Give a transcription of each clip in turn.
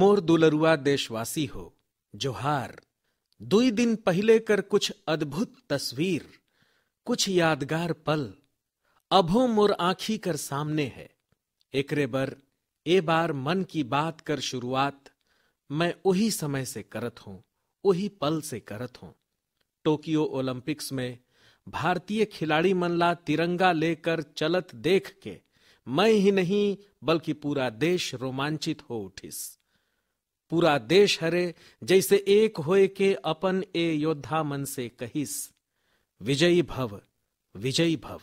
मोर दुलरुआ देशवासी हो जोहार दुई दिन पहले कर कुछ अद्भुत तस्वीर कुछ यादगार पल अभो मोर आंखी कर सामने है एकरे बर ए बार मन की बात कर शुरुआत मैं उही समय से करत हूं उही पल से करत हूं टोक्यो ओलंपिक्स में भारतीय खिलाड़ी मनला तिरंगा लेकर चलत देख के मैं ही नहीं बल्कि पूरा देश रोमांचित हो उठिस पूरा देश हरे जैसे एक होए के अपन ए योद्धा मन से कहिस विजयी भव विजयी भव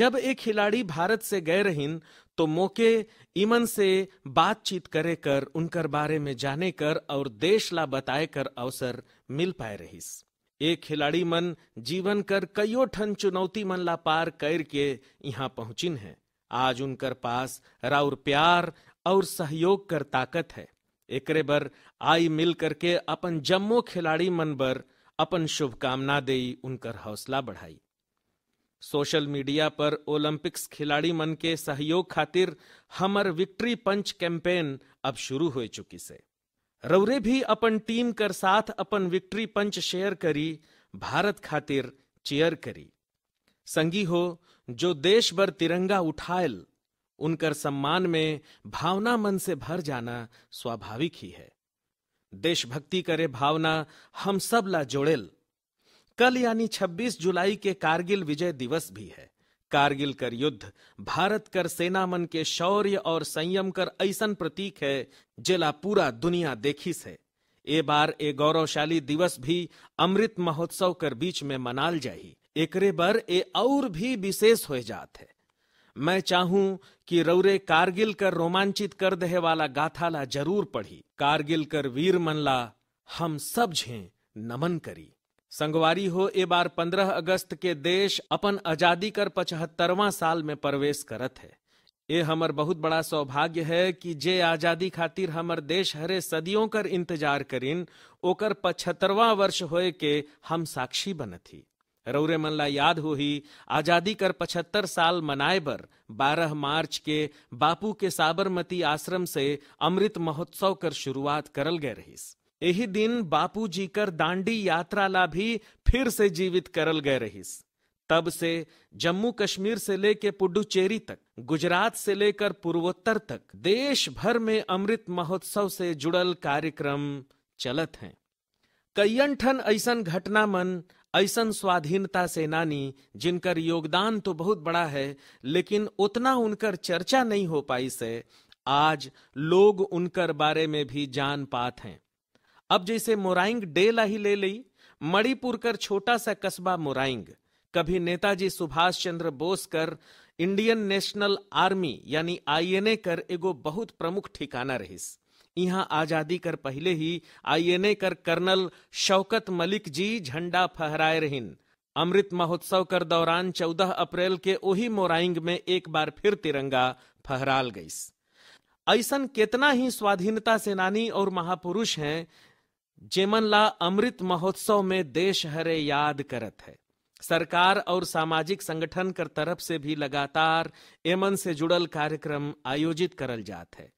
जब एक खिलाड़ी भारत से गए रहिन तो मौके ईमन से बातचीत करे कर उनकर बारे में जाने कर और देश ला बताए कर अवसर मिल पाए रहिस एक खिलाड़ी मन जीवन कर कईयों ठन चुनौती मन ला पार कर के यहाँ पहुंचिन है आज उनकर पास राउर प्यार और सहयोग कर ताकत है एक बर आई मिल करके अपन जम्मो खिलाड़ी मन बर अपन शुभकामना दई उनकर हौसला बढ़ाई सोशल मीडिया पर ओलंपिक्स खिलाड़ी मन के सहयोग खातिर हमर विक्ट्री पंच कैंपेन अब शुरू हो चुकी से रौरे भी अपन टीम कर साथ अपन विक्ट्री पंच शेयर करी भारत खातिर चेयर करी संगी हो जो देश भर तिरंगा उठायल उनकर सम्मान में भावना मन से भर जाना स्वाभाविक ही है देशभक्ति करे भावना हम सब ला जोड़ेल कल यानी 26 जुलाई के कारगिल विजय दिवस भी है कारगिल कर युद्ध भारत कर सेना मन के शौर्य और संयम कर ऐसा प्रतीक है जिला पूरा दुनिया देखी से ए बार ए गौरवशाली दिवस भी अमृत महोत्सव कर बीच में मनाल जाही एकरे बर ए और भी विशेष हो जात है मैं चाहूं कि रौरे कारगिल कर रोमांचित कर दे वाला गाथा ला जरूर पढ़ी कारगिल कर वीर मनला हम सब झे नमन करी संगवारी हो ए बार 15 अगस्त के देश अपन आजादी कर पचहत्तरवा साल में प्रवेश करत है ये हमर बहुत बड़ा सौभाग्य है कि जे आजादी खातिर हमर देश हरे सदियों कर इंतजार करिन ओकर पचहत्तरवा वर्ष होए के हम साक्षी थी रौरे मन ला याद हो ही आजादी कर पचहत्तर साल मनाए बर 12 मार्च के बापू के साबरमती आश्रम से अमृत महोत्सव कर शुरुआत करल गए रहीस यही दिन बापू जी कर दांडी यात्रा ला भी फिर से जीवित करल गए रहीस तब से जम्मू कश्मीर से लेके पुडुचेरी तक गुजरात से लेकर पूर्वोत्तर तक देश भर में अमृत महोत्सव से जुड़ल कार्यक्रम चलत हैं कईयन ठन ऐसन घटना मन ऐसा स्वाधीनता सेनानी जिनकर योगदान तो बहुत बड़ा है लेकिन उतना उनकर चर्चा नहीं हो पाई से आज लोग उनकर बारे में भी जान पात हैं अब जैसे मोराइंग डेला ही ले ली मणिपुर कर छोटा सा कस्बा मोराइंग कभी नेताजी सुभाष चंद्र बोस कर इंडियन नेशनल आर्मी यानी आईएनए कर एगो बहुत प्रमुख ठिकाना रहिस यहाँ आजादी कर पहले ही आईएनए कर कर्नल शौकत मलिक जी झंडा फहराए रहिन अमृत महोत्सव कर दौरान 14 अप्रैल के ओही मोराइंग में एक बार फिर तिरंगा फहराल गईस ऐसन कितना ही स्वाधीनता सेनानी और महापुरुष हैं जेमन ला अमृत महोत्सव में देश हरे याद करत है सरकार और सामाजिक संगठन कर तरफ से भी लगातार एमन से जुड़ल कार्यक्रम आयोजित करल जात है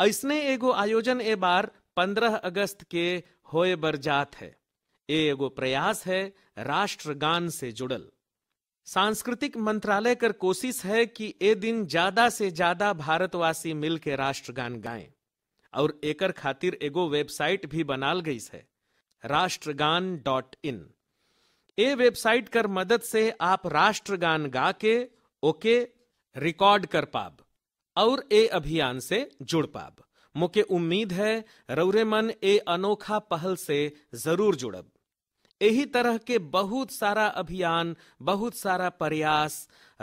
ऐसने एगो आयोजन ए बार 15 अगस्त के होए जात है ए एगो प्रयास है राष्ट्रगान से जुड़ल सांस्कृतिक मंत्रालय कर कोशिश है कि ए दिन ज्यादा से ज्यादा भारतवासी मिल के राष्ट्रगान गाएं और एकर खातिर एगो वेबसाइट भी बनाल गई है राष्ट्रगान डॉट इन ए वेबसाइट कर मदद से आप राष्ट्रगान गा के ओके रिकॉर्ड कर पाब और ए अभियान से जुड़ पाब मुके उम्मीद है रौरे मन ए अनोखा पहल से जरूर जुड़ब यही तरह के बहुत सारा अभियान बहुत सारा प्रयास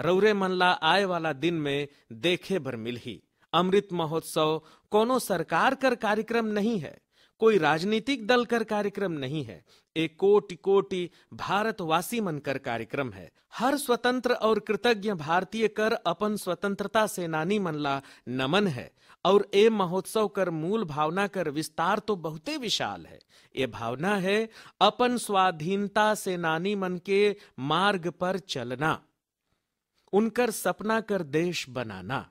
रौरे मनला आए वाला दिन में देखे भर ही अमृत महोत्सव कोनो सरकार कर कार्यक्रम नहीं है कोई राजनीतिक दल कर कार्यक्रम नहीं है एक कोटि कोटि भारतवासी मन कर कार्यक्रम है हर स्वतंत्र और कृतज्ञ भारतीय कर अपन स्वतंत्रता सेनानी मनला नमन है और ए महोत्सव कर मूल भावना कर विस्तार तो बहुते विशाल है ये भावना है अपन स्वाधीनता सेनानी मन के मार्ग पर चलना उनकर सपना कर देश बनाना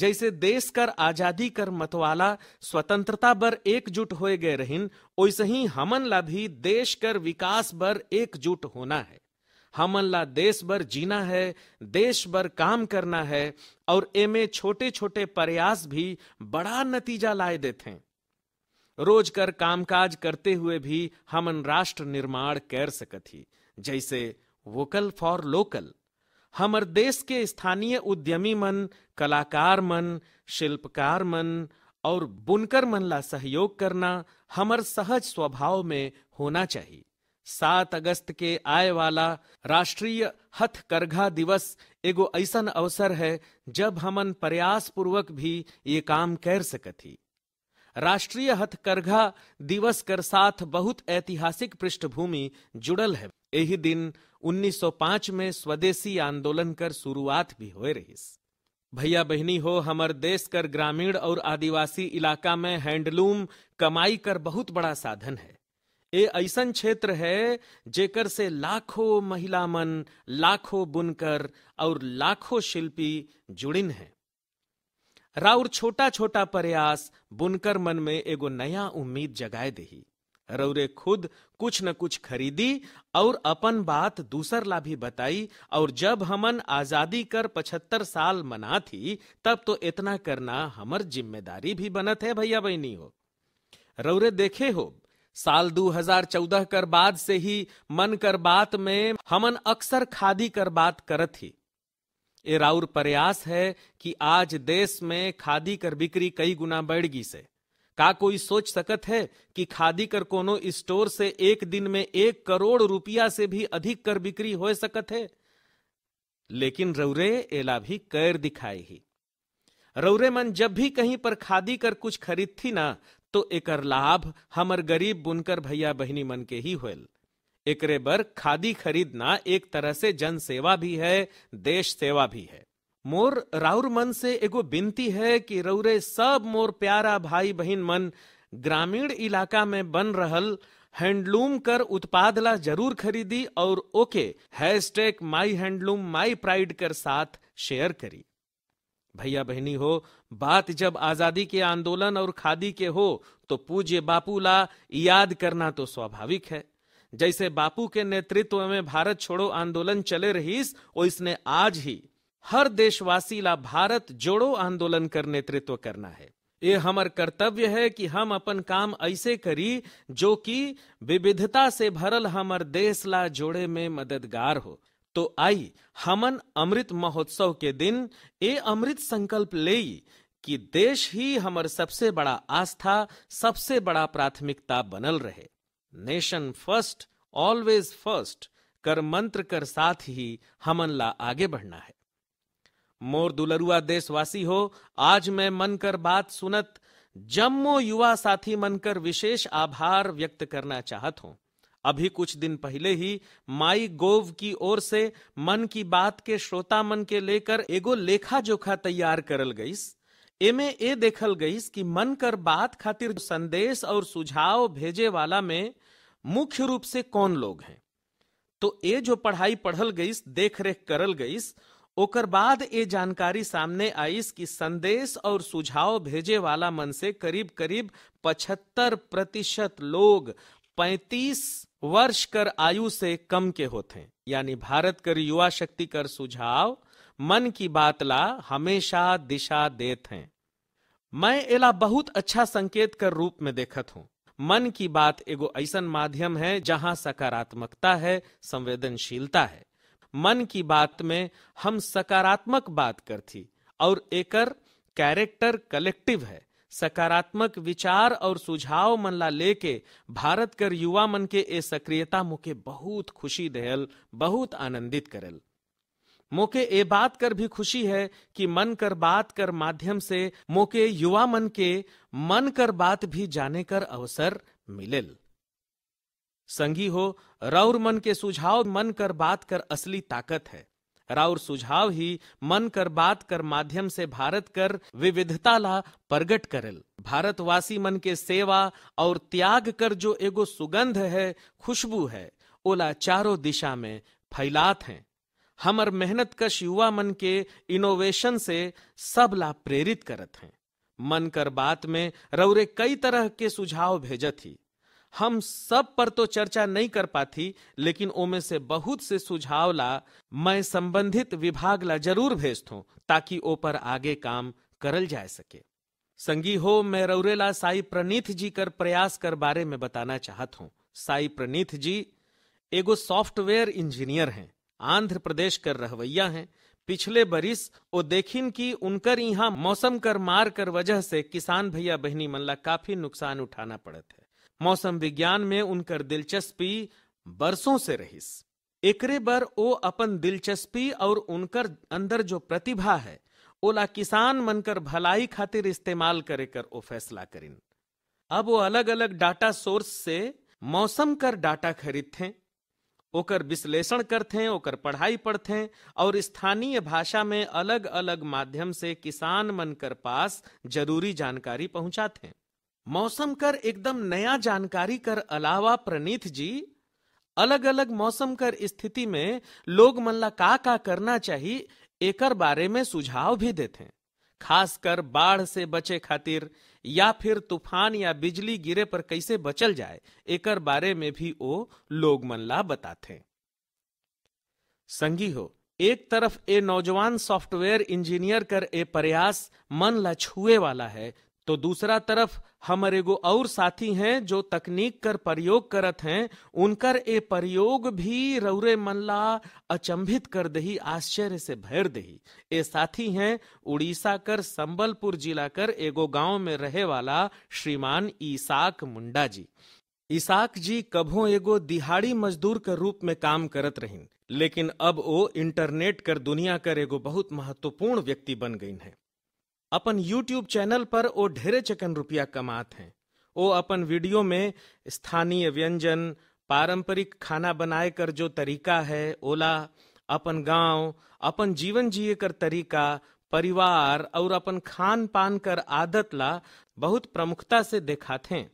जैसे देश कर आजादी कर मतवाला स्वतंत्रता बर एकजुट हो गए रहन वैसे ही हमन ला भी देश कर विकास बर एकजुट होना है हमन ला देश भर जीना है देश भर काम करना है और एमे छोटे छोटे प्रयास भी बड़ा नतीजा लाए देते हैं रोज कर कामकाज करते हुए भी हमन राष्ट्र निर्माण कर सकती जैसे वोकल फॉर लोकल हमर देश के स्थानीय उद्यमी मन कलाकार मन शिल्पकार मन और बुनकर मन ला सहयोग करना हमर सहज स्वभाव में होना चाहिए सात अगस्त के आय वाला राष्ट्रीय हथकरघा दिवस एगो ऐसन अवसर है जब हमन प्रयास पूर्वक भी ये काम कर सकती राष्ट्रीय हथकरघा दिवस कर साथ बहुत ऐतिहासिक पृष्ठभूमि जुड़ल है यही दिन 1905 में स्वदेशी आंदोलन कर शुरुआत भी हो रहीस भैया बहनी हो हमर देश कर ग्रामीण और आदिवासी इलाका में हैंडलूम कमाई कर बहुत बड़ा साधन है ये ऐसा क्षेत्र है जेकर से लाखों महिला मन लाखों बुनकर और लाखों शिल्पी जुड़िन है राउर छोटा छोटा प्रयास बुनकर मन में एगो नया उम्मीद जगाए दही रउरे खुद कुछ न कुछ खरीदी और अपन बात दूसर ला भी बताई और जब हमन आजादी कर पचहत्तर साल मना थी तब तो इतना करना हमर जिम्मेदारी भी बनत है भैया बहनी हो रउरे देखे हो साल 2014 कर बाद से ही मन कर बात में हमन अक्सर खादी कर बात करत ही ए राउर प्रयास है कि आज देश में खादी कर बिक्री कई गुना बढ़ गई से का कोई सोच सकत है कि खादी कर कोनो स्टोर से एक दिन में एक करोड़ रुपया से भी अधिक कर बिक्री हो सकत है लेकिन रौरे एला भी कर दिखाई ही रौरे मन जब भी कहीं पर खादी कर कुछ खरीद थी ना तो एकर लाभ हमर गरीब बुनकर भैया बहिनी मन के ही होल एकरे बर खादी खरीदना एक तरह से जन सेवा भी है देश सेवा भी है मोर राउर मन से एगो बिनती है कि रउरे सब मोर प्यारा भाई बहन मन ग्रामीण इलाका में बन रहल हैंडलूम कर उत्पाद ला जरूर खरीदी और okay hashtag my handloom my pride कर साथ शेयर करी भैया बहनी हो बात जब आजादी के आंदोलन और खादी के हो तो पूज्य बापू ला याद करना तो स्वाभाविक है जैसे बापू के नेतृत्व में भारत छोड़ो आंदोलन चले रहीस इसने आज ही हर देशवासी ला भारत जोड़ो आंदोलन कर नेतृत्व करना है ये हमार कर्तव्य है कि हम अपन काम ऐसे करी जो कि विविधता से भरल हमार देश ला जोड़े में मददगार हो तो आई हमन अमृत महोत्सव के दिन ये अमृत संकल्प ले कि देश ही हमार सबसे बड़ा आस्था सबसे बड़ा प्राथमिकता बनल रहे नेशन फर्स्ट ऑलवेज फर्स्ट कर मंत्र कर साथ ही हमन ला आगे बढ़ना है मोर दुलरुआ देशवासी हो आज मैं मन कर बात सुनत जम्मो युवा साथी मन कर विशेष आभार व्यक्त करना चाहत हूं अभी कुछ दिन पहले ही माई गोव की ओर से मन की बात के श्रोता मन के लेकर एगो लेखा जोखा तैयार करल गईस एमे ए देखल गईस कि मन कर बात खातिर संदेश और सुझाव भेजे वाला में मुख्य रूप से कौन लोग हैं तो ये जो पढ़ाई पढ़ल गईस देख रेख करल गईस ओकर बाद ये जानकारी सामने आईस कि संदेश और सुझाव भेजे वाला मन से करीब करीब पचहत्तर प्रतिशत लोग 35 वर्ष कर आयु से कम के होते यानी भारत कर युवा शक्ति कर सुझाव मन की बात ला हमेशा दिशा देते हैं मैं एला बहुत अच्छा संकेत कर रूप में देखत हूँ मन की बात एगो ऐसा माध्यम है जहाँ सकारात्मकता है संवेदनशीलता है मन की बात में हम सकारात्मक बात करती और एकर कैरेक्टर कलेक्टिव है सकारात्मक विचार और सुझाव मन ला लेके भारत कर युवा मन के ए सक्रियता मुके बहुत खुशी दहल बहुत आनंदित करल मोके ये बात कर भी खुशी है कि मन कर बात कर माध्यम से मोके युवा मन के मन कर बात भी जाने कर अवसर मिलेल संगी हो राउर मन के सुझाव मन कर बात कर असली ताकत है राउर सुझाव ही मन कर बात कर माध्यम से भारत कर विविधता ला प्रगट करल भारतवासी मन के सेवा और त्याग कर जो एगो सुगंध है खुशबू है ओला चारों दिशा में फैलात है हमर मेहनत कश युवा मन के इनोवेशन से सब ला प्रेरित करत हैं मन कर बात में रौरे कई तरह के सुझाव भेजत ही हम सब पर तो चर्चा नहीं कर पाती लेकिन ओमे से बहुत से सुझाव ला मैं संबंधित विभाग ला जरूर भेज दूँ ताकि ओ पर आगे काम करल जा सके संगी हो मैं रौरेला साई प्रणीत जी कर प्रयास कर बारे में बताना चाहत हूँ साई प्रणीत जी एगो सॉफ्टवेयर इंजीनियर हैं आंध्र प्रदेश कर रहवैया हैं पिछले बरिस ओ देखिन कि उनकर यहाँ मौसम कर मार कर वजह से किसान भैया बहनी मन ला काफी नुकसान उठाना पड़त है मौसम विज्ञान में उनकर दिलचस्पी बरसों से रहीस एकरे बर ओ अपन दिलचस्पी और उनकर अंदर जो प्रतिभा है ओला किसान मन कर भलाई खातिर इस्तेमाल करे कर ओ फैसला करिन अब वो अलग अलग डाटा सोर्स से मौसम कर डाटा खरीदते ओकर विश्लेषण करते ओकर पढ़ाई पढ़ते और स्थानीय भाषा में अलग अलग माध्यम से किसान मन कर पास जरूरी जानकारी पहुंचाते मौसम कर एकदम नया जानकारी कर अलावा प्रणीत जी अलग अलग मौसम कर स्थिति में लोग मल्ला का का करना चाहिए एकर बारे में सुझाव भी देते खासकर बाढ़ से बचे खातिर या फिर तूफान या बिजली गिरे पर कैसे बचल जाए एकर बारे में भी वो लोग मल्ला बताते संगी हो एक तरफ ए नौजवान सॉफ्टवेयर इंजीनियर कर ए प्रयास मन ला छुए वाला है तो दूसरा तरफ हमारे गो और साथी हैं जो तकनीक कर प्रयोग करत हैं उनकर ए प्रयोग भी रौरे मल्ला अचंभित कर दही आश्चर्य से भर दही ए साथी हैं उड़ीसा कर संबलपुर जिला कर एगो गांव में रहे वाला श्रीमान ईसाक मुंडा जी ईसाक जी कभो एगो दिहाड़ी मजदूर के रूप में काम करत रहिन लेकिन अब वो इंटरनेट कर दुनिया कर एगो बहुत महत्वपूर्ण व्यक्ति बन गई हैं अपन यूट्यूब चैनल पर ओ ढेरे चकन रुपया कमात हैं ओ अपन वीडियो में स्थानीय व्यंजन पारंपरिक खाना बनाए कर जो तरीका है ओला अपन गांव अपन जीवन जिए कर तरीका परिवार और अपन खान पान कर आदत ला बहुत प्रमुखता से देखाते हैं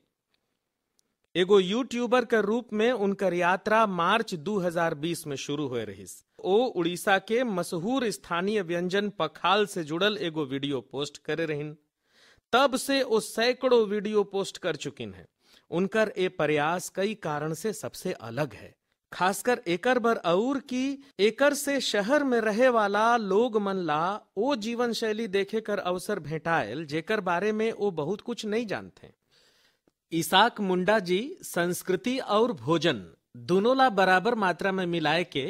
एगो यूट्यूबर के रूप में उनकर यात्रा मार्च 2020 में शुरू हुए रही ओ उड़ीसा के मशहूर स्थानीय व्यंजन पखाल से जुड़ल एगो वीडियो पोस्ट करे रहिन तब से वो सैकड़ों वीडियो पोस्ट कर चुकी है उनकर ये प्रयास कई कारण से सबसे अलग है खासकर एकर बर और की एकर से शहर में रहे वाला लोग मन ला वो जीवन शैली देखे कर अवसर भेटायल जेकर बारे में वो बहुत कुछ नहीं जानते इसाक मुंडा जी संस्कृति और भोजन दोनों ला बराबर मात्रा में मिलाए के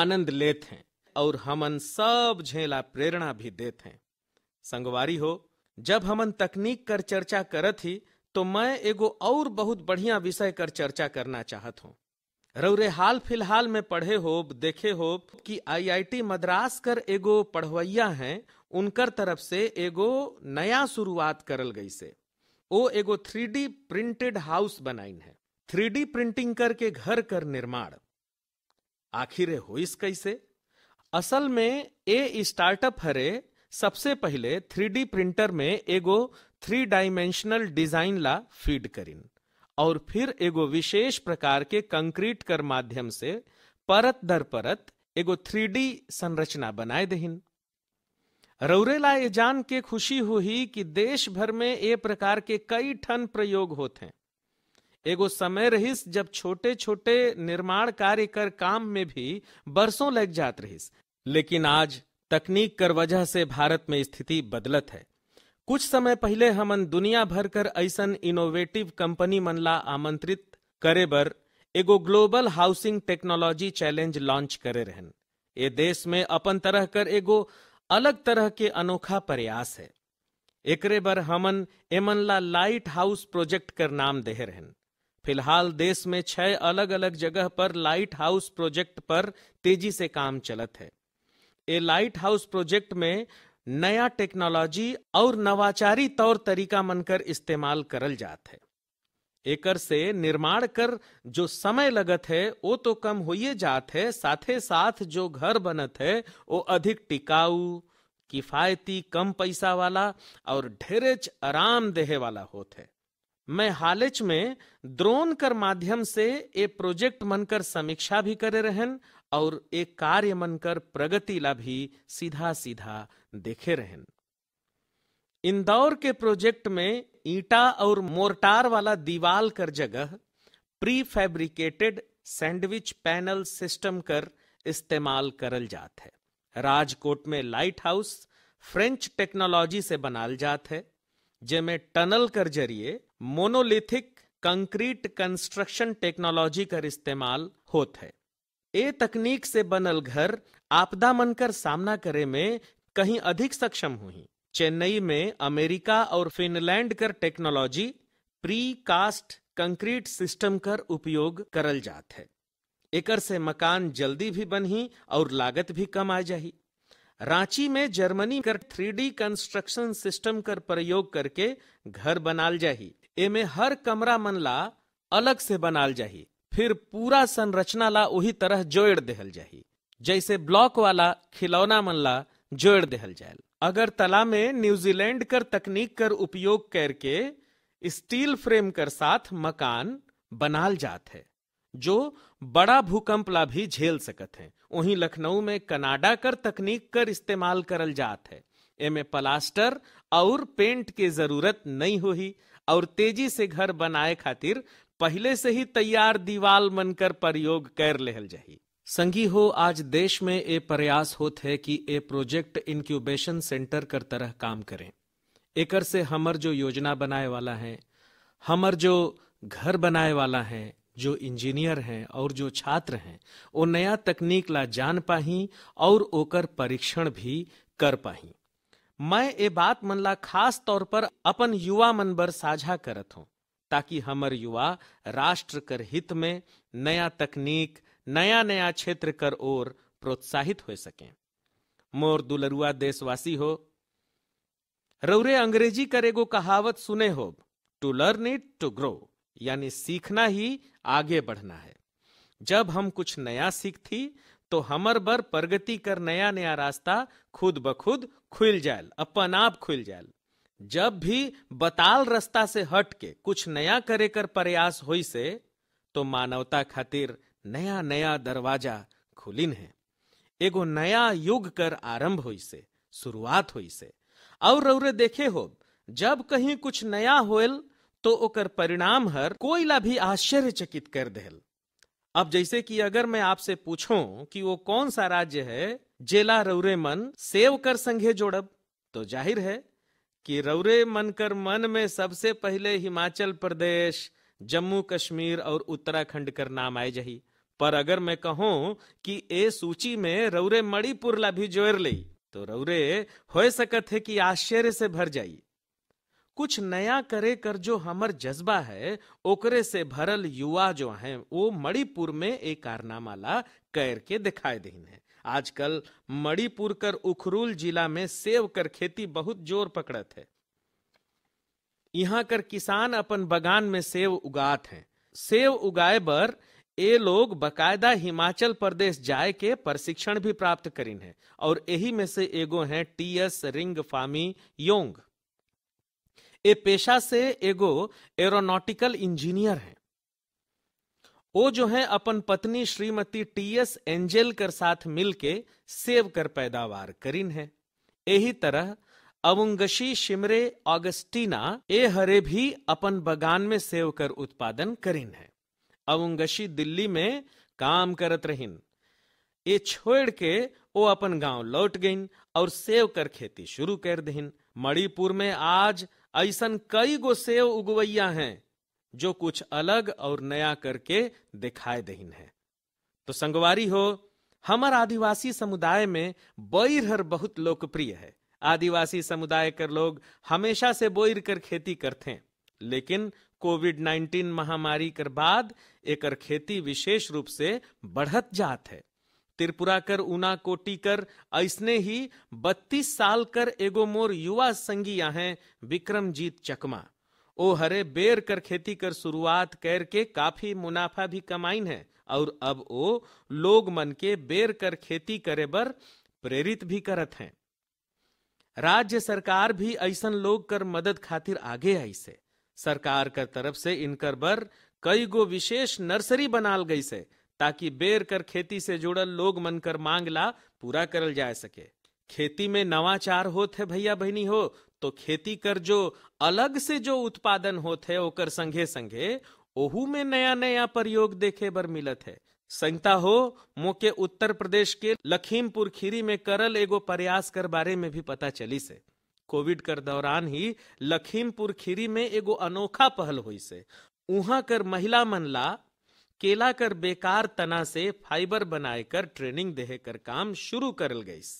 आनंद लेते हैं और हमन सब झेला प्रेरणा भी देते हैं संगवारी हो जब हमन तकनीक कर चर्चा करत ही तो मैं एगो और बहुत बढ़िया विषय कर चर्चा करना चाहत हूँ रौरे हाल फिलहाल में पढ़े हो देखे हो कि आईआईटी मद्रास कर एगो पढ़वैया हैं उनकर तरफ से एगो नया शुरुआत करल गई से ओ एगो थ्री डी प्रिंटेड हाउस बनाइन है थ्री डी प्रिंटिंग करके घर कर निर्माण आखिर होइस कैसे असल में ए स्टार्टअप हरे सबसे पहले थ्री डी प्रिंटर में एगो थ्री डायमेंशनल डिजाइन ला फीड करिन और फिर एगो विशेष प्रकार के कंक्रीट कर माध्यम से परत दर परत एगो थ्री संरचना बनाए दहिन रौरेला ये जान के खुशी हुई कि देश भर में ये प्रकार के कई ठन प्रयोग होते हैं एगो समय रहीस जब छोटे छोटे निर्माण कार्य कर काम में भी बरसों लग जात रहिस लेकिन आज तकनीक कर वजह से भारत में स्थिति बदलत है कुछ समय पहले हमन दुनिया भर कर ऐसा इनोवेटिव कंपनी मनला आमंत्रित करे बर एगो global housing technology challenge launch करे रहन ये देश में अपन तरह कर एगो अलग तरह के अनोखा प्रयास है एकरे बर हमन एमन ला लाइट हाउस प्रोजेक्ट कर नाम दे रहन फिलहाल देश में छह अलग अलग जगह पर लाइट हाउस प्रोजेक्ट पर तेजी से काम चलत है ए लाइट हाउस प्रोजेक्ट में नया टेक्नोलॉजी और नवाचारी तौर तरीका मनकर इस्तेमाल करल जात है एकर से निर्माण कर जो समय लगत है वो तो कम हो जात है साथे साथ जो घर बनत है वो अधिक टिकाऊ किफायती कम पैसा वाला और ढेरेच आराम देहे वाला होत है मैं हालच में ड्रोन कर माध्यम से ये प्रोजेक्ट मन कर समीक्षा भी करे रहन और एक कार्य मन कर प्रगति ला भी सीधा सीधा देखे रहन इंदौर के प्रोजेक्ट में ईटा और मोर्टार वाला दीवाल कर जगह prefabricated sandwich panel system कर इस्तेमाल करल जात है राजकोट में लाइट हाउस फ्रेंच टेक्नोलॉजी से बनाल जात है जेमे टनल कर जरिए मोनोलिथिक कंक्रीट कंस्ट्रक्शन टेक्नोलॉजी कर इस्तेमाल होत है ए तकनीक से बनल घर आपदा मन कर सामना करे में कहीं अधिक सक्षम हुई चेन्नई में अमेरिका और फिनलैंड कर technology precast concrete system कर उपयोग करल जात है एकर से मकान जल्दी भी बनही और लागत भी कम आ जा रांची में जर्मनी कर थ्री कंस्ट्रक्शन सिस्टम कर प्रयोग करके घर बनाल जा में हर कमरा मन ला अलग से बनाल जा फिर पूरा संरचना ला वही तरह जोड़ दहल जाही जैसे ब्लॉक वाला खिलौना मन ला जोड़ दहल जायल अगरतला में न्यूजीलैंड कर तकनीक कर उपयोग करके स्टील फ्रेम कर साथ मकान बनाल जात है जो बड़ा भूकंप ला भी झेल सकत है वहीं लखनऊ में कनाडा कर तकनीक कर इस्तेमाल करल जात है एमे प्लास्टर और पेंट के जरूरत नहीं ही और तेजी से घर बनाए खातिर पहले से ही तैयार दीवाल मनकर प्रयोग कर लेल जाही संगी हो आज देश में ए प्रयास होत है कि ए प्रोजेक्ट इनक्यूबेशन सेंटर कर तरह काम करें एकर से हमर जो योजना बनाए वाला है हमर जो घर बनाए वाला है जो इंजीनियर हैं और जो छात्र हैं वो नया तकनीक ला जान पाही और ओकर परीक्षण भी कर पाही मैं ये बात मन ला खास तौर पर अपन युवा मन पर साझा करत हूँ ताकि हमर युवा राष्ट्र कर हित में नया तकनीक नया नया क्षेत्र कर ओर प्रोत्साहित हो सके मोर दुलरुआ देशवासी हो रौरे अंग्रेजी कर एगो कहावत सुने हो to learn it to grow यानी सीखना ही आगे बढ़ना है जब हम कुछ नया सीखती तो हमर बर प्रगति कर नया नया रास्ता खुद ब खुद खुल जाए अपन आप खुल जाए जब भी बताल रास्ता से हट के कुछ नया करे कर प्रयास हो से तो मानवता खातिर नया नया दरवाजा खुलिन है एगो नया युग कर आरंभ हुई से शुरुआत हुई से और रौरे देखे हो जब कहीं कुछ नया होल तो ओकर परिणाम हर कोयला भी आश्चर्यचकित कर देल अब जैसे कि अगर मैं आपसे पूछूं कि वो कौन सा राज्य है जेला रौरे मन सेव कर संघे जोड़ब तो जाहिर है कि रौरे मन कर मन में सबसे पहले हिमाचल प्रदेश जम्मू कश्मीर और उत्तराखंड कर नाम आए जही पर अगर मैं कहूं कि ए सूची में रौरे मणिपुर ला भी जोर ले तो रौरे हो सकत है कि आश्चर्य से भर जाइए कुछ नया करे कर जो हमर जज्बा है ओकरे से भरल युवा जो है वो मणिपुर में एक कारनामा ला कर के दिखाए दिन है आजकल मणिपुर कर उखरूल जिला में सेव कर खेती बहुत जोर पकड़त है यहाँ कर किसान अपन बगान में सेव उगात हैं सेव उगाए बर ये लोग बकायदा हिमाचल प्रदेश जाए के प्रशिक्षण भी प्राप्त करीन है और यही में से एगो है टी एस रिंग फामी योंग ए पेशा से एगो एरोनॉटिकल इंजीनियर है वो जो है अपन पत्नी श्रीमती टी एस एंजेल कर साथ मिलके सेव कर पैदावार करीन है यही तरह अवंगशी शिमरे ऑगस्टीना ए हरे भी अपन बगान में सेव कर उत्पादन करीन है अवंगशी दिल्ली में काम करत रहिन ये छोड़ के वो अपन गांव लौट गईन और सेव कर खेती शुरू कर दहिन मणिपुर में आज ऐसा कई गो सेव उगवैया हैं जो कुछ अलग और नया करके दिखाए दहिन है तो संगवारी हो हमार आदिवासी समुदाय में बैर हर बहुत लोकप्रिय है आदिवासी समुदाय कर लोग हमेशा से बोइर कर खेती करते हैं लेकिन कोविड 19 महामारी कर बाद एकर खेती विशेष रूप से बढ़त जात है त्रिपुरा कर ऊना कोटी कर ऐसने ही 32 साल कर एगो मोर युवा संगी आहे विक्रमजीत चकमा ओ हरे बेर कर खेती कर शुरुआत करके काफी मुनाफा भी कमाइन है और अब ओ लोग मन के बेर कर खेती करे बर प्रेरित भी करत हैं राज्य सरकार भी ऐसन लोग कर मदद खातिर आगे आई से सरकार कर तरफ से इनकर बर कई गो विशेष नर्सरी बनाल गई से ताकि बेर कर खेती से जुड़ल लोग मन कर मांग ला पूरा करल जा सके खेती में नवाचार होते भैया बहनी हो तो खेती कर जो अलग से जो उत्पादन होते ओकर संगे संगे ओहू में नया नया प्रयोग देखे बर मिलत है संगता हो मोके उत्तर प्रदेश के लखीमपुर खीरी में करल एगो प्रयास कर बारे में भी पता चली से कोविड कर दौरान ही लखीमपुर खीरी में एगो अनोखा पहल हुई से वहां कर महिला मन ला केला कर बेकार तना से फाइबर बनाए कर ट्रेनिंग देहे कर काम शुरू कर गईस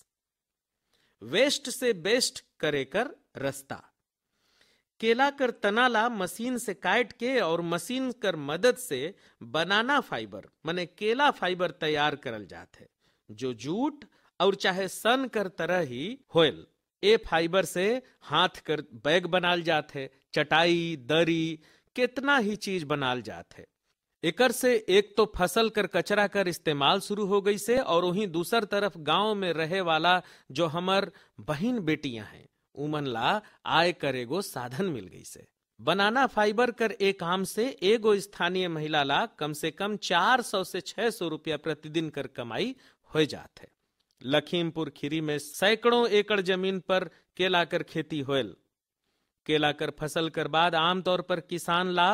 वेस्ट से बेस्ट करे कर रास्ता केला कर तना ला मशीन से काट के और मशीन कर मदद से बनाना फाइबर माने केला फाइबर तैयार करल जाते जो जूट और चाहे सन कर तरह ही होयल ए फाइबर से हाथ कर बैग बनाल जात है चटाई दरी कितना ही चीज बनाल जात है एकर से एक तो फसल कर कचरा कर इस्तेमाल शुरू हो गई से और वहीं दूसर तरफ गांव में रहे वाला जो हमार बहन बेटियां हैं उमन ला आय कर एगो साधन मिल गई से बनाना फाइबर कर एक काम से एगो स्थानीय महिला ला कम से कम चार सौ से छह सौ रुपया प्रतिदिन कर कमाई हो जाते लखीमपुर खीरी में सैकड़ों एकड़ जमीन पर केला कर खेती होल केला कर फसल कर बाद आमतौर पर किसान ला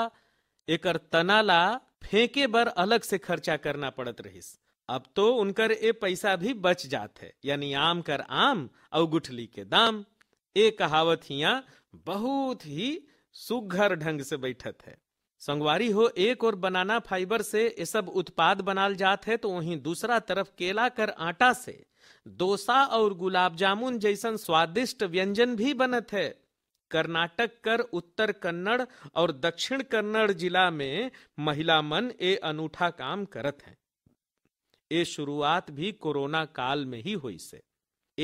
एकर तना ला फेंके बर अलग से खर्चा करना पड़त रहिस अब तो उनकर ए पैसा भी बच जात है यानी आम कर आम और गुठली के दाम ए कहावत हिया बहुत ही सुघर ढंग से बैठत है संगवारी हो एक और बनाना फाइबर से ये सब उत्पाद बनाल जात है तो वहीं दूसरा तरफ केला कर आटा से डोसा और गुलाब जामुन जैसन स्वादिष्ट व्यंजन भी बनत है कर्नाटक कर उत्तर कन्नड़ और दक्षिण कन्नड़ जिला में महिला मन ए अनूठा काम करत है ये शुरुआत भी कोरोना काल में ही हुई से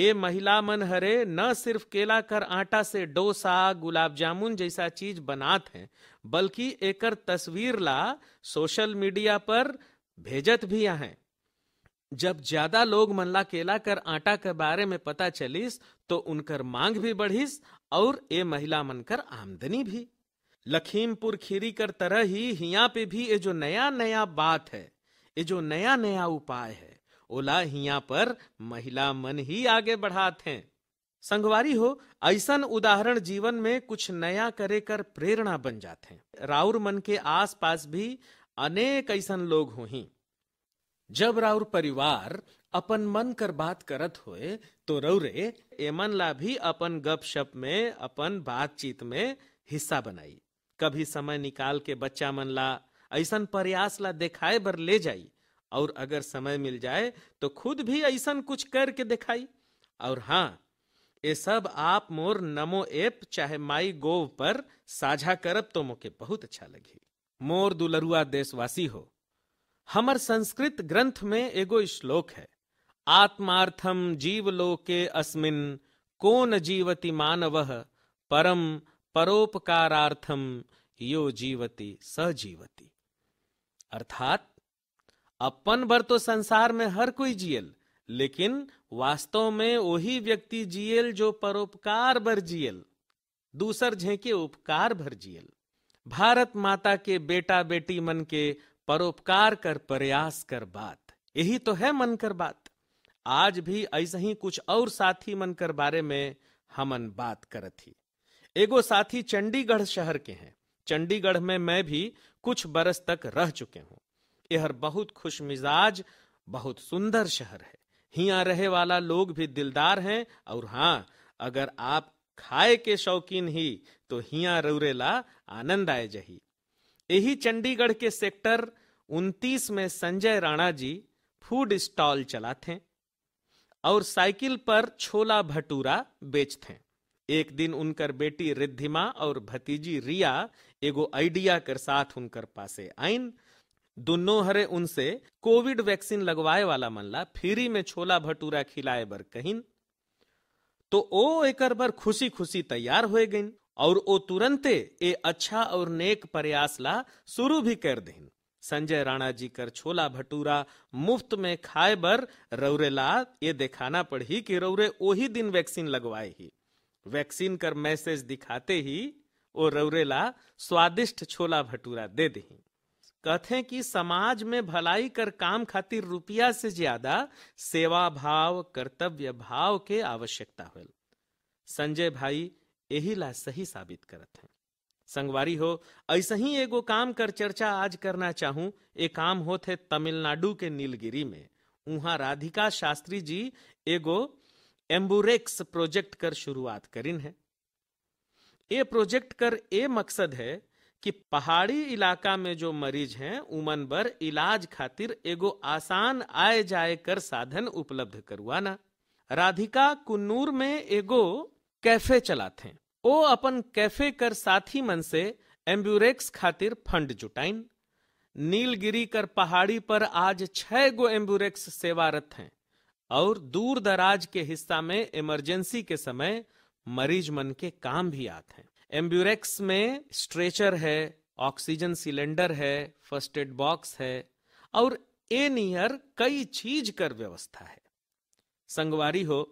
ए महिला मन हरे न सिर्फ केला कर आटा से डोसा गुलाब जामुन जैसा चीज बनात है बल्कि एकर तस्वीर ला सोशल मीडिया पर भेजत भी हैं जब ज्यादा लोग मनला केला कर आटा के बारे में पता चलीस तो उनकर मांग भी बढ़ीस और ए महिला मन कर आमदनी भी लखीमपुर खीरी कर तरह ही हिया पे भी ये जो नया नया बात है ये जो नया नया उपाय है ओला हिया पर महिला मन ही आगे बढ़ाते हैं संगवारी हो ऐसा उदाहरण जीवन में कुछ नया करे कर प्रेरणा बन जाते हैं राउर मन के आसपास भी अनेक ऐसा लोग ही जब राउर परिवार अपन मन कर बात करत हो तो रौरे एमन ला भी अपन गपशप में अपन बातचीत में हिस्सा बनाई कभी समय निकाल के बच्चा मन ला ऐसा प्रयास ला दिखाए बर ले जाई और अगर समय मिल जाए तो खुद भी ऐसा कुछ करके दिखाई और हाँ ये सब आप मोर नमो ऐप चाहे माई गोव पर साझा करब तो मोके बहुत अच्छा लगी मोर दुलरुआ देशवासी हो हमर संस्कृत ग्रंथ में एगो श्लोक है आत्मार्थम जीवलोके अस्मिन कोन जीवति मानव परम परोपकारार्थम यो जीवति स जीवति अर्थात अपन भर तो संसार में हर कोई जियल लेकिन वास्तव में वही व्यक्ति जियल जो परोपकार भर जियल दूसर झेके उपकार भर जियल भारत माता के बेटा बेटी मन के परोपकार कर प्रयास कर बात यही तो है मन कर बात आज भी ऐसा ही कुछ और साथी मन कर बारे में हमन बात कर थी एगो साथी चंडीगढ़ शहर के हैं चंडीगढ़ में मैं भी कुछ बरस तक रह चुके हूँ यह बहुत खुश मिजाज बहुत सुंदर शहर है हिया रहे वाला लोग भी दिलदार हैं और हाँ अगर आप खाए के शौकीन ही तो हिया रौरेला आनंद आए जही यही चंडीगढ़ के सेक्टर 29 में संजय राणा जी फूड स्टॉल चलाते और साइकिल पर छोला भटूरा बेचते एक दिन उनकर बेटी रिद्धिमा और भतीजी रिया एगो आइडिया कर साथ उनकर पासे आइन दोनों हरे उनसे कोविड वैक्सीन लगवाए वाला मनला फ्री में छोला भटूरा खिलाए बर कहिन तो ओ एकर बर खुशी खुशी तैयार हो गई और ओ तुरंत ए अच्छा और नेक प्रयास ला शुरू भी कर दिन संजय राणा जी कर छोला भटूरा मुफ्त में खाए बर रौरे ला ये दिखाना पड़ी कि रौरे वही दिन वैक्सीन लगवाए ही वैक्सीन कर मैसेज दिखाते ही ओ रौरे ला स्वादिष्ट छोला भटूरा दे दही कहते कि समाज में भलाई कर काम खातिर रुपया से ज्यादा सेवा भाव कर्तव्य भाव के आवश्यकता हुए संजय भाई यही ला सही साबित करत है संगवारी हो ऐसा ही एगो काम कर चर्चा आज करना चाहूं ये काम होते तमिलनाडु के नीलगिरी में वहां राधिका शास्त्री जी एगो एम्बुरेक्स प्रोजेक्ट कर शुरुआत करीन है ये प्रोजेक्ट कर ये मकसद है कि पहाड़ी इलाका में जो मरीज हैं उमन बर इलाज खातिर एगो आसान आए जाए कर साधन उपलब्ध करवाना राधिका कुन्नूर में एगो कैफे चलाते ओ अपन कैफे कर साथी मन से एम्बुरेक्स खातिर फंड जुटाइन नीलगिरी कर पहाड़ी पर आज छह गो एम्बुरेक्स सेवारत हैं और दूर दराज के हिस्सा में इमरजेंसी के समय मरीज मन के काम भी आते हैं एम्बुरेक्स में स्ट्रेचर है ऑक्सीजन सिलेंडर है फर्स्ट एड बॉक्स है और ए नियर कई चीज कर व्यवस्था है संगवारी हो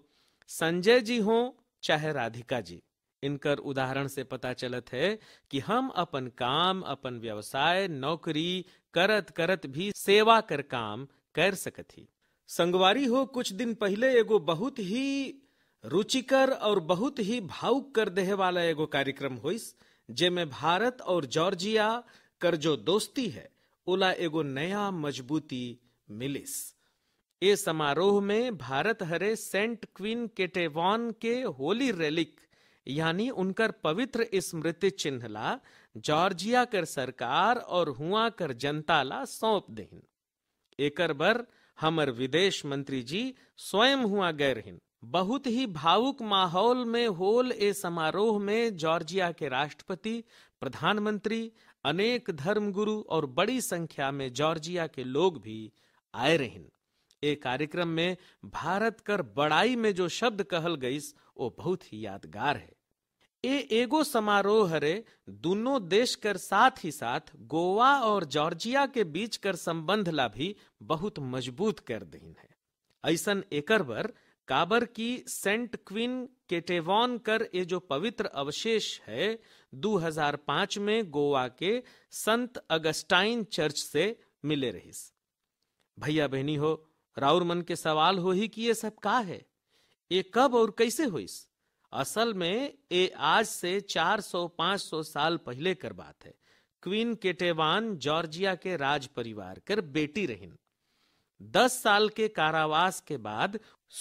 संजय जी हो चाहे राधिका जी इनकर उदाहरण से पता चलत है कि हम अपन काम अपन व्यवसाय नौकरी करत करत भी सेवा कर काम कर सकती संगवारी हो कुछ दिन पहले एगो बहुत ही रुचिकर और बहुत ही भावुक कर देहे वाला एगो कार्यक्रम होइस में भारत और जॉर्जिया कर जो दोस्ती है ओला एगो नया मजबूती मिलिस इस समारोह में भारत हरे सेंट क्वीन केटेवॉन के होली रेलिक यानी उनकर पवित्र स्मृति चिन्ह ला जॉर्जिया कर सरकार और हुआ कर जनता ला सौंप दहिन एकर बर हमर विदेश मंत्री जी स्वयं हुआ गए रहन बहुत ही भावुक माहौल में होल ए समारोह में जॉर्जिया के राष्ट्रपति प्रधानमंत्री अनेक धर्मगुरु और बड़ी संख्या में जॉर्जिया के लोग भी आए रहिन एक कार्यक्रम में भारत कर बड़ाई में जो शब्द कहल गईस वो बहुत ही यादगार है ए एगो समारोह रे दोनों देश कर साथ ही साथ गोवा और जॉर्जिया के बीच कर संबंध ला भी बहुत मजबूत कर दिन है ऐसन एकर बर काबर की सेंट क्वीन केटेवॉन कर ये जो पवित्र अवशेष है 2005 में गोवा के संत अगस्टाइन चर्च से मिले रहिस भैया बहनी हो राउर मन के सवाल हो ही कि ये सब का है ये कब और कैसे होइस असल में ये आज से 400-500 साल पहले कर बात है क्वीन केटेवान जॉर्जिया के राज परिवार कर बेटी रहन दस साल के कारावास के बाद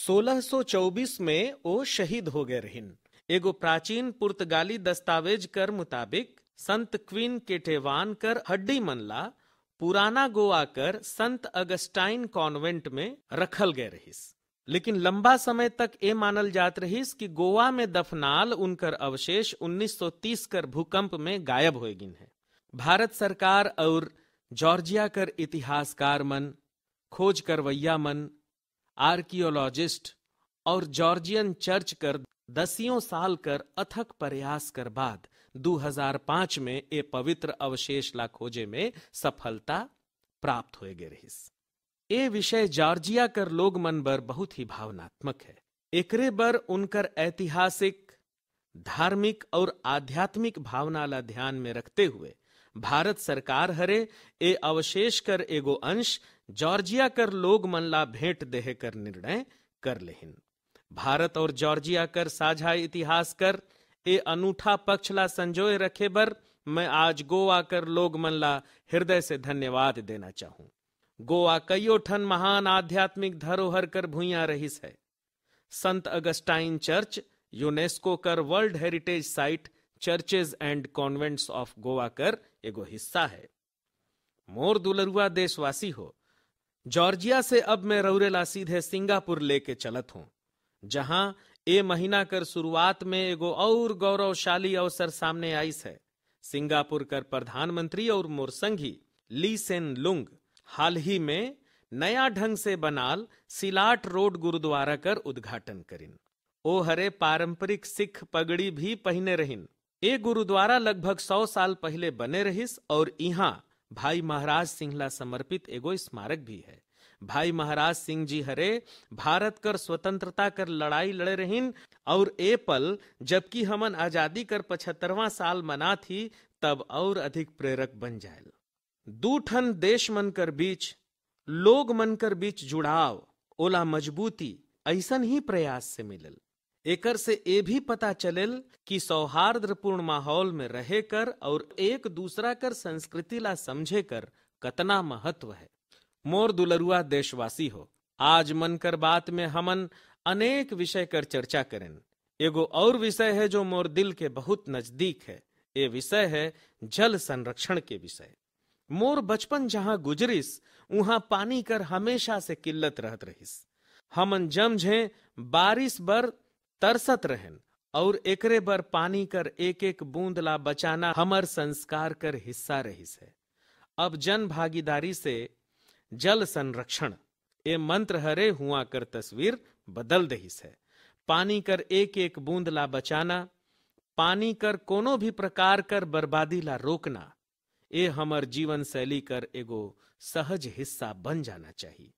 1624 में वो शहीद हो गए रहिन एगो प्राचीन पुर्तगाली दस्तावेज कर मुताबिक संत क्वीन केटेवान कर हड्डी मनला पुराना गोवा कर संत अगस्टाइन कॉन्वेंट में रखल गए रहीस लेकिन लंबा समय तक ये मानल जात रहीस कि गोवा में दफनाल उनकर अवशेष 1930 कर भूकंप में गायब हो गिन है भारत सरकार और जॉर्जिया कर इतिहासकार मन खोज करवैया मन आर्कियोलॉजिस्ट और जॉर्जियन चर्च कर दसियों साल कर अथक प्रयास कर बाद 2005 में पवित्र अवशेष ला खोजे में सफलता प्राप्त हो गए रहीस ए विषय जॉर्जिया कर लोग मन बर बहुत ही भावनात्मक है एकरे बर उनकर ऐतिहासिक धार्मिक और आध्यात्मिक भावना ला ध्यान में रखते हुए भारत सरकार हरे ए अवशेष कर एगो अंश जॉर्जिया कर लोग मन ला भेंट देह कर निर्णय कर लेन भारत और जॉर्जिया कर साझा इतिहास कर ए अनूठा पक्ष ला संजोए रखे बर मैं आज गोवा कर लोग मन ला हृदय से धन्यवाद देना चाहूं गोवा कईयो ठन महान आध्यात्मिक धरोहर कर भूया रहिस है संत अगस्टाइन चर्च यूनेस्को कर world heritage site churches and convents of Goa कर एगो हिस्सा है मोर दुलरुआ देशवासी हो जॉर्जिया से अब मैं रौरेला सीधे सिंगापुर लेके चलत हूं जहां ए महीना कर शुरुआत में एगो और गौरवशाली अवसर सामने आईस है सिंगापुर कर प्रधानमंत्री और मोर संघी ली सेन लुंग हाल ही में नया ढंग से बनाल सिलाट रोड गुरुद्वारा कर उद्घाटन करिन ओ हरे पारंपरिक सिख पगड़ी भी पहने रहिन ए गुरुद्वारा लगभग सौ साल पहले बने रहिस और यहाँ भाई महाराज सिंहला समर्पित एगो स्मारक भी है भाई महाराज सिंह जी हरे भारत कर स्वतंत्रता कर लड़ाई लड़े रहिन और ए पल जबकि हमन आजादी कर पचहत्तरवा साल मना थी तब और अधिक प्रेरक बन जाए दू ठन देश मन कर बीच लोग मन कर बीच जुड़ाव ओला मजबूती ऐसा ही प्रयास से मिलल एकर से ये भी पता चलेल कि सौहार्दपूर्ण माहौल में रहे कर और एक दूसरा कर संस्कृति ला समझे कर कतना महत्व है मोर दुलरुआ देशवासी हो आज मन कर बात में हमन अनेक विषय कर चर्चा करें एगो और विषय है जो मोर दिल के बहुत नजदीक है ये विषय है जल संरक्षण के विषय मोर बचपन जहाँ गुजरिस वहां पानी कर हमेशा से किल्लत रहत रहिस हमन जमझे बारिश बर तरसत रहन और एकरे बर पानी कर एक एक बूंद ला बचाना हमर संस्कार कर हिस्सा रहिस है अब जन भागीदारी से जल संरक्षण ए मंत्र हरे हुआ कर तस्वीर बदल दही है पानी कर एक एक बूंद ला बचाना पानी कर कोनो भी प्रकार कर बर्बादी ला रोकना ए हमर जीवन शैली कर एगो सहज हिस्सा बन जाना चाहिए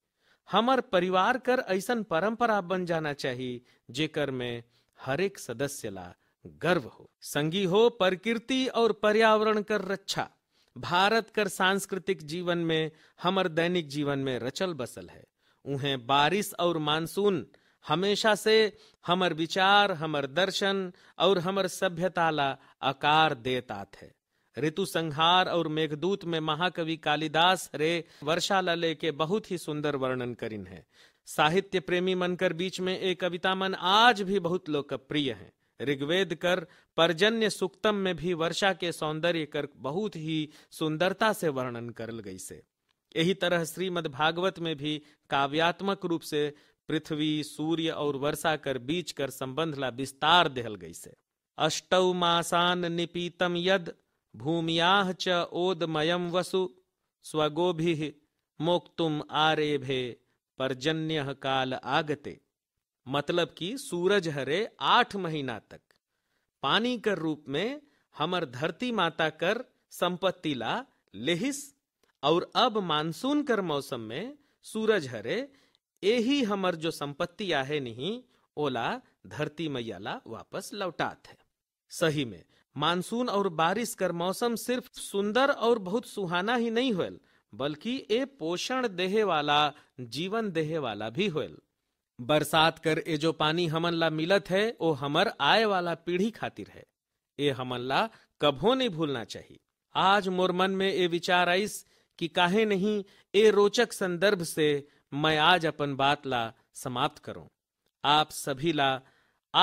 हमर परिवार कर ऐसन परंपरा बन जाना चाहिए जेकर में हरेक सदस्य ला गर्व हो संगी हो प्रकृति और पर्यावरण कर रक्षा भारत कर सांस्कृतिक जीवन में हमर दैनिक जीवन में रचल बसल है उन्हें बारिश और मानसून हमेशा से हमर विचार हमर दर्शन और हमर सभ्यता ला आकार देता थे ऋतु संहार और मेघदूत में महाकवि कालिदास रे वर्षा लले के बहुत ही सुंदर वर्णन करिन है साहित्य प्रेमी मनकर बीच में एक कविता मन आज भी बहुत लोकप्रिय है ऋग्वेद कर पर्जन्य सुक्तम में भी वर्षा के सौंदर्य कर बहुत ही सुंदरता से वर्णन करल गई से यही तरह श्रीमद् भागवत में भी काव्यात्मक रूप से पृथ्वी सूर्य और वर्षा कर बीच कर संबंध ला विस्तार दहल गई से अष्टौ मासान निपीतम यद भूमियाह च ओदमयम वसु स्वगोभि मोक्तुम आरेभे पर्जन्य काल आगते मतलब कि सूरज हरे आठ महीना तक पानी कर रूप में हमर धरती माता कर संपत्ति ला लेहिस और अब मानसून कर मौसम में सूरज हरे यही हमर जो संपत्ति आहे नहीं ओला धरती मैया ला वापस लौटात है सही में मानसून और बारिश कर मौसम सिर्फ सुंदर और बहुत सुहाना ही नहीं होल बल्कि ए पोषण देहे वाला जीवन देहे वाला भी होल बरसात कर ए जो पानी हमन ला मिलत है वो हमर आय वाला पीढ़ी खातिर है ए हमन ला कभो नहीं भूलना चाहिए आज मोर मन में ये विचार आईस कि काहे नहीं ए रोचक संदर्भ से मैं आज अपन बात ला समाप्त करूं आप सभी ला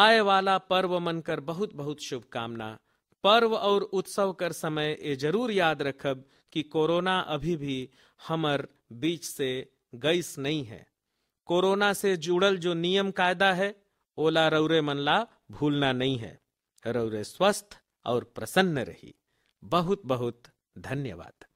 आय वाला पर्व मन कर बहुत बहुत शुभकामना पर्व और उत्सव कर समय ये जरूर याद रखब कि कोरोना अभी भी हमर बीच से गईस नहीं है कोरोना से जुड़ल जो नियम कायदा है ओला रौरे मनला भूलना नहीं है रौरे स्वस्थ और प्रसन्न रही बहुत बहुत धन्यवाद